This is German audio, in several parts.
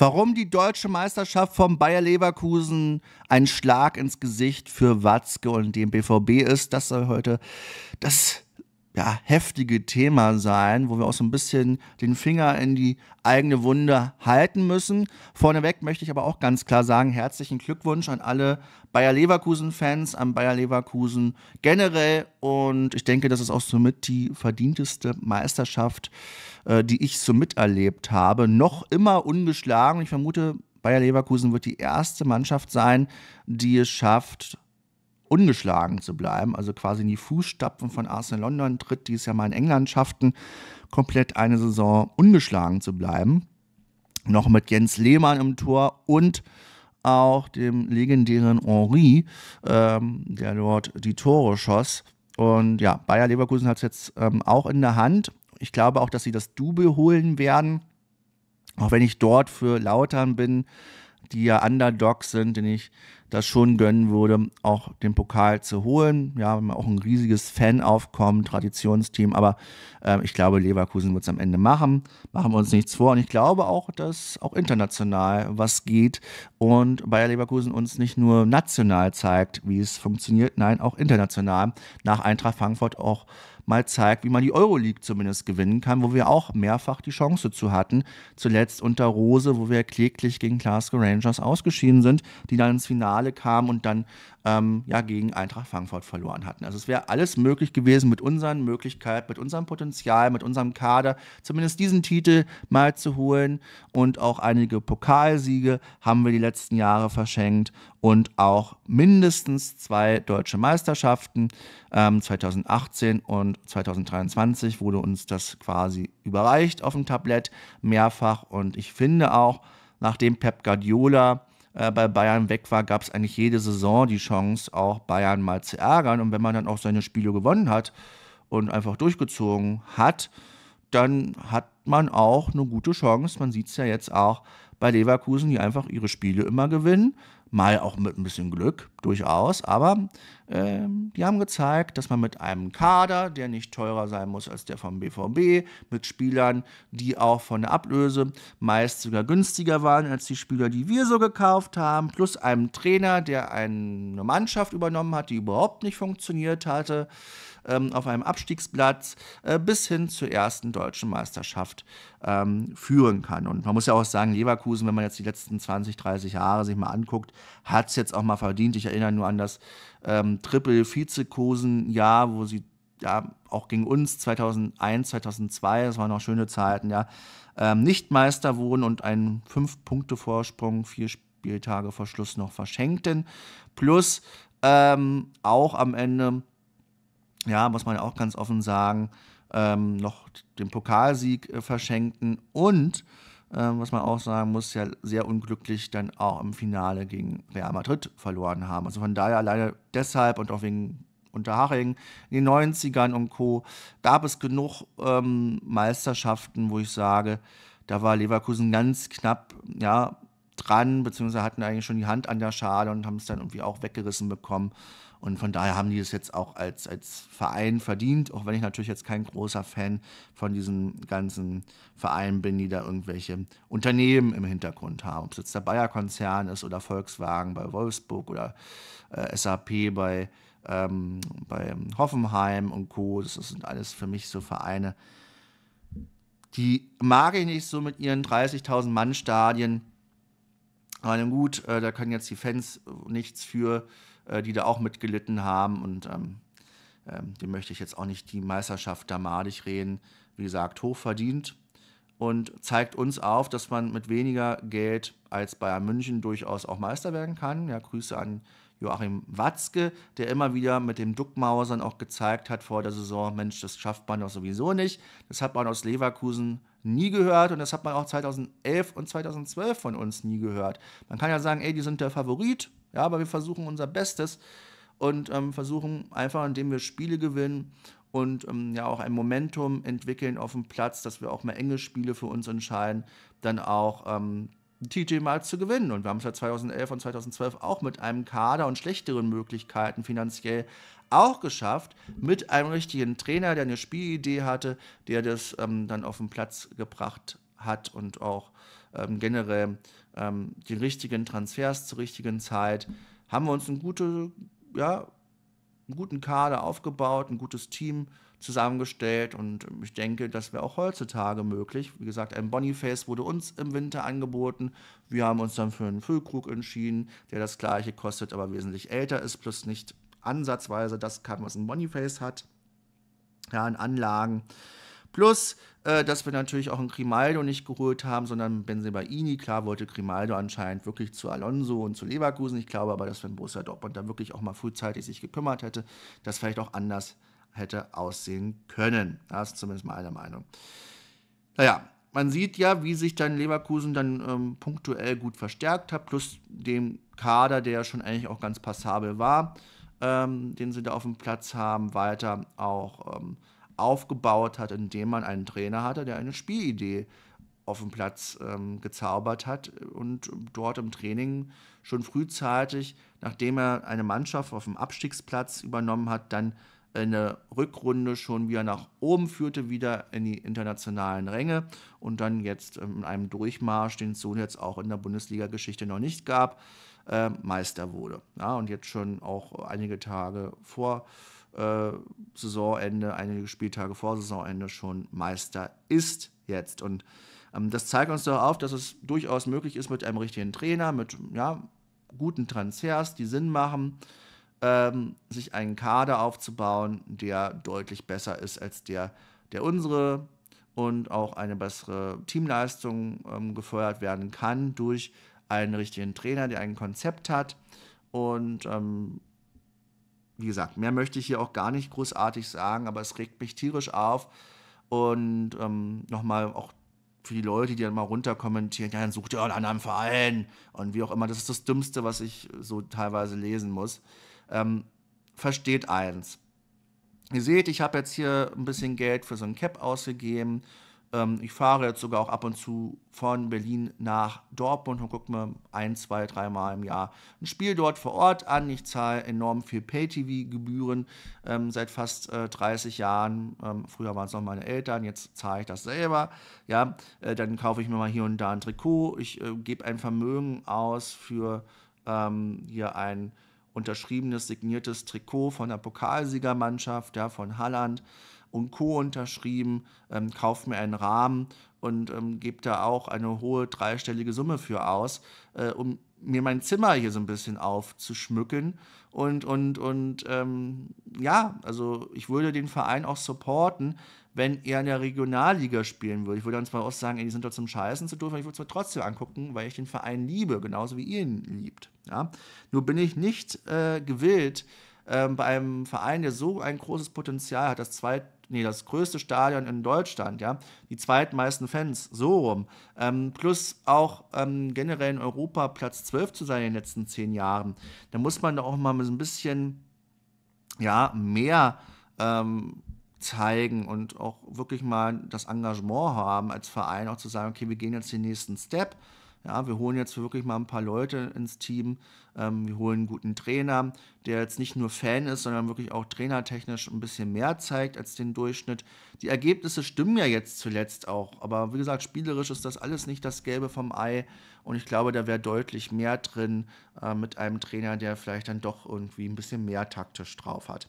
Warum die deutsche Meisterschaft vom Bayer Leverkusen ein Schlag ins Gesicht für Watzke und den BVB ist, das soll heute das ja, heftige Thema sein, wo wir auch so ein bisschen den Finger in die eigene Wunde halten müssen. Vorneweg möchte ich aber auch ganz klar sagen, herzlichen Glückwunsch an alle Bayer Leverkusen-Fans, an Bayer Leverkusen generell. Und ich denke, das ist auch somit die verdienteste Meisterschaft, äh, die ich so miterlebt habe. Noch immer ungeschlagen. Ich vermute, Bayer Leverkusen wird die erste Mannschaft sein, die es schafft, ungeschlagen zu bleiben, also quasi in die Fußstapfen von Arsenal London tritt, die es ja mal in England schafften, komplett eine Saison ungeschlagen zu bleiben. Noch mit Jens Lehmann im Tor und auch dem legendären Henri, ähm, der dort die Tore schoss. Und ja, Bayer Leverkusen hat es jetzt ähm, auch in der Hand. Ich glaube auch, dass sie das Double holen werden. Auch wenn ich dort für Lautern bin, die ja Underdogs sind, den ich das schon gönnen würde, auch den Pokal zu holen. Ja, auch ein riesiges Fanaufkommen, Traditionsteam. Aber äh, ich glaube, Leverkusen wird es am Ende machen. Machen wir uns nichts vor. Und ich glaube auch, dass auch international was geht und Bayer Leverkusen uns nicht nur national zeigt, wie es funktioniert, nein, auch international nach Eintracht Frankfurt auch mal zeigt, wie man die Euroleague zumindest gewinnen kann, wo wir auch mehrfach die Chance zu hatten. Zuletzt unter Rose, wo wir kläglich gegen Glasgow Rangers ausgeschieden sind, die dann ins Finale Finale kamen und dann ähm, ja, gegen Eintracht Frankfurt verloren hatten. Also es wäre alles möglich gewesen mit unseren Möglichkeiten, mit unserem Potenzial, mit unserem Kader, zumindest diesen Titel mal zu holen. Und auch einige Pokalsiege haben wir die letzten Jahre verschenkt und auch mindestens zwei deutsche Meisterschaften. Ähm, 2018 und 2023 wurde uns das quasi überreicht auf dem Tablett mehrfach. Und ich finde auch, nachdem Pep Guardiola äh, bei Bayern weg war, gab es eigentlich jede Saison die Chance, auch Bayern mal zu ärgern. Und wenn man dann auch seine Spiele gewonnen hat und einfach durchgezogen hat, dann hat man auch eine gute Chance. Man sieht es ja jetzt auch bei Leverkusen, die einfach ihre Spiele immer gewinnen mal auch mit ein bisschen Glück, durchaus, aber äh, die haben gezeigt, dass man mit einem Kader, der nicht teurer sein muss als der vom BVB, mit Spielern, die auch von der Ablöse meist sogar günstiger waren als die Spieler, die wir so gekauft haben, plus einem Trainer, der eine Mannschaft übernommen hat, die überhaupt nicht funktioniert hatte, ähm, auf einem Abstiegsplatz äh, bis hin zur ersten deutschen Meisterschaft ähm, führen kann. Und man muss ja auch sagen, Leverkusen, wenn man jetzt die letzten 20, 30 Jahre sich mal anguckt, hat es jetzt auch mal verdient. Ich erinnere nur an das ähm, Triple-Vizekosen-Jahr, wo sie ja auch gegen uns 2001, 2002, das waren auch schöne Zeiten, ja, ähm, nicht Meister wurden und einen 5-Punkte-Vorsprung, vier Spieltage vor Schluss noch verschenkten. Plus ähm, auch am Ende, ja, muss man auch ganz offen sagen, ähm, noch den Pokalsieg äh, verschenkten und ähm, was man auch sagen muss, ja sehr unglücklich dann auch im Finale gegen Real Madrid verloren haben. Also von daher alleine deshalb und auch wegen Unterhaching in den 90ern und Co. gab es genug ähm, Meisterschaften, wo ich sage, da war Leverkusen ganz knapp, ja, dran, beziehungsweise hatten eigentlich schon die Hand an der Schale und haben es dann irgendwie auch weggerissen bekommen. Und von daher haben die es jetzt auch als, als Verein verdient, auch wenn ich natürlich jetzt kein großer Fan von diesen ganzen Vereinen bin, die da irgendwelche Unternehmen im Hintergrund haben. Ob es jetzt der Bayer-Konzern ist oder Volkswagen bei Wolfsburg oder äh, SAP bei, ähm, bei Hoffenheim und Co. Das sind alles für mich so Vereine, die mag ich nicht so mit ihren 30.000 Mann-Stadien aber gut, äh, da können jetzt die Fans nichts für, äh, die da auch mitgelitten haben. Und ähm, ähm, dem möchte ich jetzt auch nicht die Meisterschaft da madig reden. Wie gesagt, hochverdient und zeigt uns auf, dass man mit weniger Geld als Bayern München durchaus auch Meister werden kann. Ja, Grüße an Joachim Watzke, der immer wieder mit dem Duckmausern auch gezeigt hat vor der Saison, Mensch, das schafft man doch sowieso nicht. Das hat man aus Leverkusen nie gehört und das hat man auch 2011 und 2012 von uns nie gehört. Man kann ja sagen, ey, die sind der Favorit, ja, aber wir versuchen unser Bestes und ähm, versuchen einfach, indem wir Spiele gewinnen und ähm, ja auch ein Momentum entwickeln auf dem Platz, dass wir auch mal enge Spiele für uns entscheiden, dann auch ähm, TJ Miles zu gewinnen. Und wir haben es ja 2011 und 2012 auch mit einem Kader und schlechteren Möglichkeiten finanziell auch geschafft, mit einem richtigen Trainer, der eine Spielidee hatte, der das ähm, dann auf den Platz gebracht hat und auch ähm, generell ähm, die richtigen Transfers zur richtigen Zeit, haben wir uns eine gute ja, einen guten Kader aufgebaut, ein gutes Team zusammengestellt und ich denke, das wäre auch heutzutage möglich. Wie gesagt, ein Boniface wurde uns im Winter angeboten. Wir haben uns dann für einen Füllkrug entschieden, der das gleiche kostet, aber wesentlich älter ist, plus nicht ansatzweise das kann, was ein Boniface hat. Ja, in Anlagen. Plus, äh, dass wir natürlich auch einen Grimaldo nicht geholt haben, sondern Benzebaini. Klar wollte Grimaldo anscheinend wirklich zu Alonso und zu Leverkusen. Ich glaube aber, dass wenn Borussia Dortmund da wirklich auch mal frühzeitig sich gekümmert hätte, das vielleicht auch anders hätte aussehen können. Das ist zumindest meine Meinung. Naja, man sieht ja, wie sich dann Leverkusen dann ähm, punktuell gut verstärkt hat, plus dem Kader, der ja schon eigentlich auch ganz passabel war, ähm, den sie da auf dem Platz haben, weiter auch ähm, aufgebaut hat, indem man einen Trainer hatte, der eine Spielidee auf dem Platz ähm, gezaubert hat und dort im Training schon frühzeitig, nachdem er eine Mannschaft auf dem Abstiegsplatz übernommen hat, dann eine Rückrunde schon wieder nach oben führte, wieder in die internationalen Ränge und dann jetzt ähm, in einem Durchmarsch, den es so jetzt auch in der Bundesliga-Geschichte noch nicht gab, äh, Meister wurde. Ja, und jetzt schon auch einige Tage vor äh, Saisonende, einige Spieltage vor Saisonende schon Meister ist jetzt. Und ähm, das zeigt uns doch auf, dass es durchaus möglich ist mit einem richtigen Trainer, mit ja, guten Transfers, die Sinn machen, ähm, sich einen Kader aufzubauen, der deutlich besser ist als der, der unsere und auch eine bessere Teamleistung ähm, gefördert werden kann durch einen richtigen Trainer, der ein Konzept hat und ähm, wie gesagt, mehr möchte ich hier auch gar nicht großartig sagen, aber es regt mich tierisch auf. Und ähm, nochmal auch für die Leute, die dann mal runter kommentieren, ja, dann sucht ihr einen anderen Verein und wie auch immer. Das ist das Dümmste, was ich so teilweise lesen muss. Ähm, versteht eins. Ihr seht, ich habe jetzt hier ein bisschen Geld für so ein Cap ausgegeben ähm, ich fahre jetzt sogar auch ab und zu von Berlin nach Dortmund und gucke mir ein, zwei, dreimal im Jahr ein Spiel dort vor Ort an. Ich zahle enorm viel Pay-TV-Gebühren ähm, seit fast äh, 30 Jahren. Ähm, früher waren es noch meine Eltern, jetzt zahle ich das selber. Ja, äh, dann kaufe ich mir mal hier und da ein Trikot. Ich äh, gebe ein Vermögen aus für ähm, hier ein unterschriebenes, signiertes Trikot von der Pokalsiegermannschaft, ja, von Halland und Co. unterschrieben, ähm, kauft mir einen Rahmen und ähm, gebe da auch eine hohe dreistellige Summe für aus, äh, um mir mein Zimmer hier so ein bisschen aufzuschmücken. Und, und, und ähm, ja, also ich würde den Verein auch supporten, wenn er in der Regionalliga spielen würde. Ich würde dann zwar auch sagen, ey, die sind doch zum Scheißen zu dürfen, aber ich würde es mir trotzdem angucken, weil ich den Verein liebe, genauso wie ihr ihn liebt. Ja? Nur bin ich nicht äh, gewillt, ähm, bei einem Verein, der so ein großes Potenzial hat, das zweit, nee, das größte Stadion in Deutschland, ja, die zweitmeisten Fans, so rum, ähm, plus auch ähm, generell in Europa Platz 12 zu sein in den letzten zehn Jahren, da muss man da auch mal ein bisschen, ja, mehr ähm, zeigen und auch wirklich mal das Engagement haben als Verein, auch zu sagen, okay, wir gehen jetzt den nächsten Step. Ja, wir holen jetzt wirklich mal ein paar Leute ins Team. Ähm, wir holen einen guten Trainer, der jetzt nicht nur Fan ist, sondern wirklich auch trainertechnisch ein bisschen mehr zeigt als den Durchschnitt. Die Ergebnisse stimmen ja jetzt zuletzt auch. Aber wie gesagt, spielerisch ist das alles nicht das Gelbe vom Ei. Und ich glaube, da wäre deutlich mehr drin äh, mit einem Trainer, der vielleicht dann doch irgendwie ein bisschen mehr taktisch drauf hat.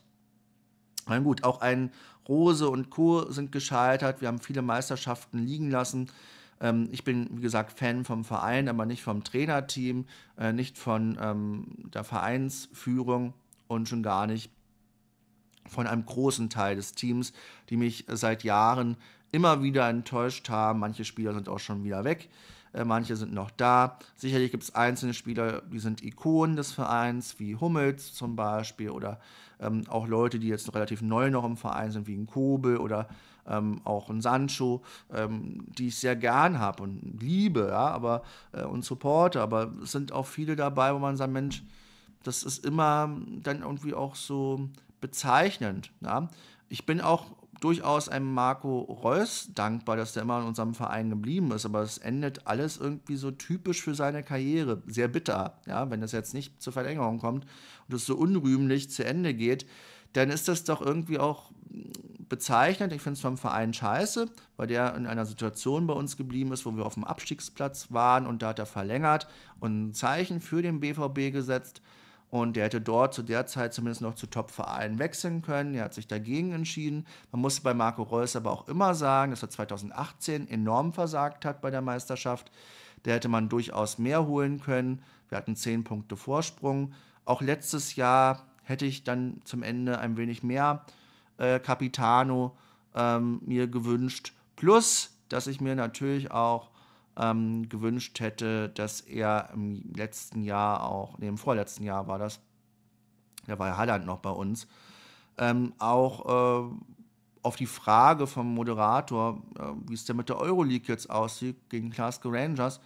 Na gut, auch ein Rose und Co. sind gescheitert. Wir haben viele Meisterschaften liegen lassen. Ähm, ich bin, wie gesagt, Fan vom Verein, aber nicht vom Trainerteam, äh, nicht von ähm, der Vereinsführung und schon gar nicht von einem großen Teil des Teams, die mich seit Jahren immer wieder enttäuscht haben. Manche Spieler sind auch schon wieder weg. Äh, manche sind noch da. Sicherlich gibt es einzelne Spieler, die sind Ikonen des Vereins, wie Hummels zum Beispiel oder ähm, auch Leute, die jetzt relativ neu noch im Verein sind, wie ein Kobel oder ähm, auch ein Sancho, ähm, die ich sehr gern habe und liebe, ja, aber äh, und supporte. Aber es sind auch viele dabei, wo man sagt, Mensch, das ist immer dann irgendwie auch so bezeichnend. Ja? Ich bin auch durchaus einem Marco Reus dankbar, dass der immer in unserem Verein geblieben ist, aber es endet alles irgendwie so typisch für seine Karriere. Sehr bitter, ja, wenn das jetzt nicht zur Verlängerung kommt und es so unrühmlich zu Ende geht, dann ist das doch irgendwie auch bezeichnet. Ich finde es vom Verein scheiße, weil der in einer Situation bei uns geblieben ist, wo wir auf dem Abstiegsplatz waren und da hat er verlängert und ein Zeichen für den BVB gesetzt und der hätte dort zu der Zeit zumindest noch zu Top-Vereinen wechseln können. Er hat sich dagegen entschieden. Man muss bei Marco Reus aber auch immer sagen, dass er 2018 enorm versagt hat bei der Meisterschaft. Der hätte man durchaus mehr holen können. Wir hatten zehn Punkte Vorsprung. Auch letztes Jahr hätte ich dann zum Ende ein wenig mehr äh, Capitano ähm, mir gewünscht. Plus, dass ich mir natürlich auch ähm, gewünscht hätte, dass er im letzten Jahr auch, nee, im vorletzten Jahr war das, da war ja Halland noch bei uns, ähm, auch äh, auf die Frage vom Moderator, äh, wie es denn mit der Euroleague jetzt aussieht gegen Glasgow Rangers,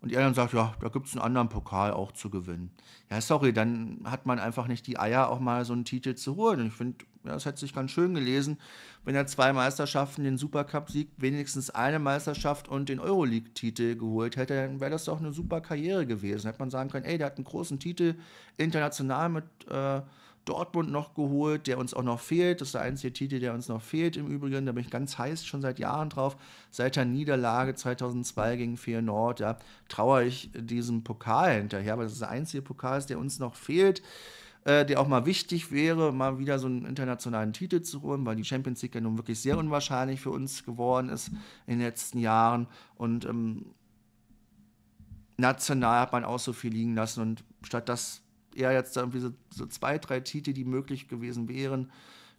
und er dann sagt, ja, da gibt es einen anderen Pokal auch zu gewinnen. Ja, sorry, dann hat man einfach nicht die Eier, auch mal so einen Titel zu holen. Und ich finde, ja, das hätte sich ganz schön gelesen, wenn er zwei Meisterschaften, den Supercup-Sieg, wenigstens eine Meisterschaft und den Euroleague-Titel geholt hätte, dann wäre das doch eine super Karriere gewesen. Hätte man sagen können, ey, der hat einen großen Titel international mit äh, Dortmund noch geholt, der uns auch noch fehlt. Das ist der einzige Titel, der uns noch fehlt im Übrigen. Da bin ich ganz heiß schon seit Jahren drauf. Seit der Niederlage 2002 gegen Feyenoord ja, trauere ich diesem Pokal hinterher, weil das ist der einzige Pokal, der uns noch fehlt äh, der auch mal wichtig wäre, mal wieder so einen internationalen Titel zu holen, weil die Champions League ja nun wirklich sehr unwahrscheinlich für uns geworden ist in den letzten Jahren. Und ähm, national hat man auch so viel liegen lassen und statt das er jetzt irgendwie so, so, zwei, drei Titel, die möglich gewesen wären,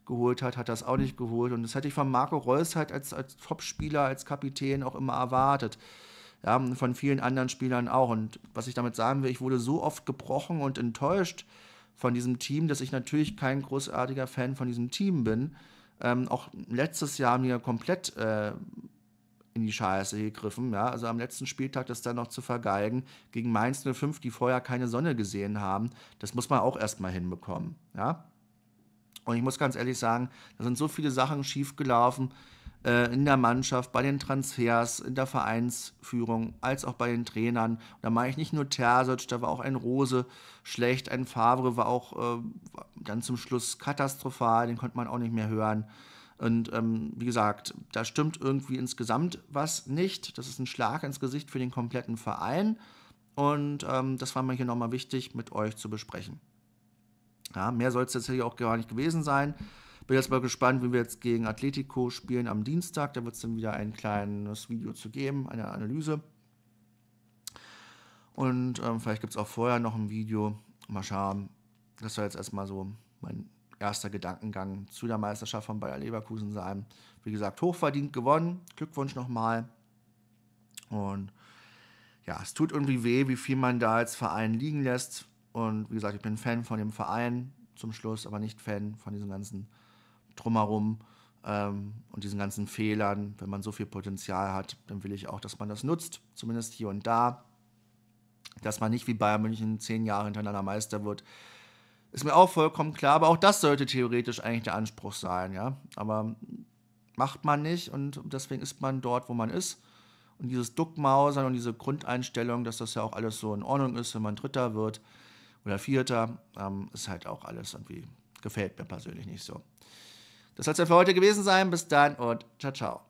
geholt hat, hat das auch nicht geholt. Und das hätte ich von Marco Reus halt als, als top als Kapitän auch immer erwartet. Ja, von vielen anderen Spielern auch. Und was ich damit sagen will, ich wurde so oft gebrochen und enttäuscht von diesem Team, dass ich natürlich kein großartiger Fan von diesem Team bin. Ähm, auch letztes Jahr mir komplett äh, in die Scheiße gegriffen. Ja? Also am letzten Spieltag das dann noch zu vergeigen gegen Mainz 05, die vorher keine Sonne gesehen haben, das muss man auch erstmal hinbekommen. Ja? Und ich muss ganz ehrlich sagen, da sind so viele Sachen schiefgelaufen äh, in der Mannschaft, bei den Transfers, in der Vereinsführung, als auch bei den Trainern. Und da meine ich nicht nur Terzic, da war auch ein Rose schlecht, ein Favre war auch äh, dann zum Schluss katastrophal, den konnte man auch nicht mehr hören. Und ähm, wie gesagt, da stimmt irgendwie insgesamt was nicht. Das ist ein Schlag ins Gesicht für den kompletten Verein. Und ähm, das war mir hier nochmal wichtig, mit euch zu besprechen. Ja, mehr soll es jetzt hier auch gar nicht gewesen sein. Bin jetzt mal gespannt, wie wir jetzt gegen Atletico spielen am Dienstag. Da wird es dann wieder ein kleines Video zu geben, eine Analyse. Und ähm, vielleicht gibt es auch vorher noch ein Video. Mal schauen. Das war jetzt erstmal so mein erster Gedankengang zu der Meisterschaft von Bayer Leverkusen sein. Wie gesagt, hochverdient gewonnen. Glückwunsch nochmal. Und ja, es tut irgendwie weh, wie viel man da als Verein liegen lässt. Und wie gesagt, ich bin Fan von dem Verein zum Schluss, aber nicht Fan von diesem ganzen Drumherum ähm, und diesen ganzen Fehlern. Wenn man so viel Potenzial hat, dann will ich auch, dass man das nutzt, zumindest hier und da. Dass man nicht wie Bayern München zehn Jahre hintereinander Meister wird, ist mir auch vollkommen klar, aber auch das sollte theoretisch eigentlich der Anspruch sein, ja. Aber macht man nicht und deswegen ist man dort, wo man ist. Und dieses Duckmausern und diese Grundeinstellung, dass das ja auch alles so in Ordnung ist, wenn man Dritter wird oder Vierter, ähm, ist halt auch alles irgendwie, gefällt mir persönlich nicht so. Das soll es ja für heute gewesen sein. Bis dann und ciao, ciao.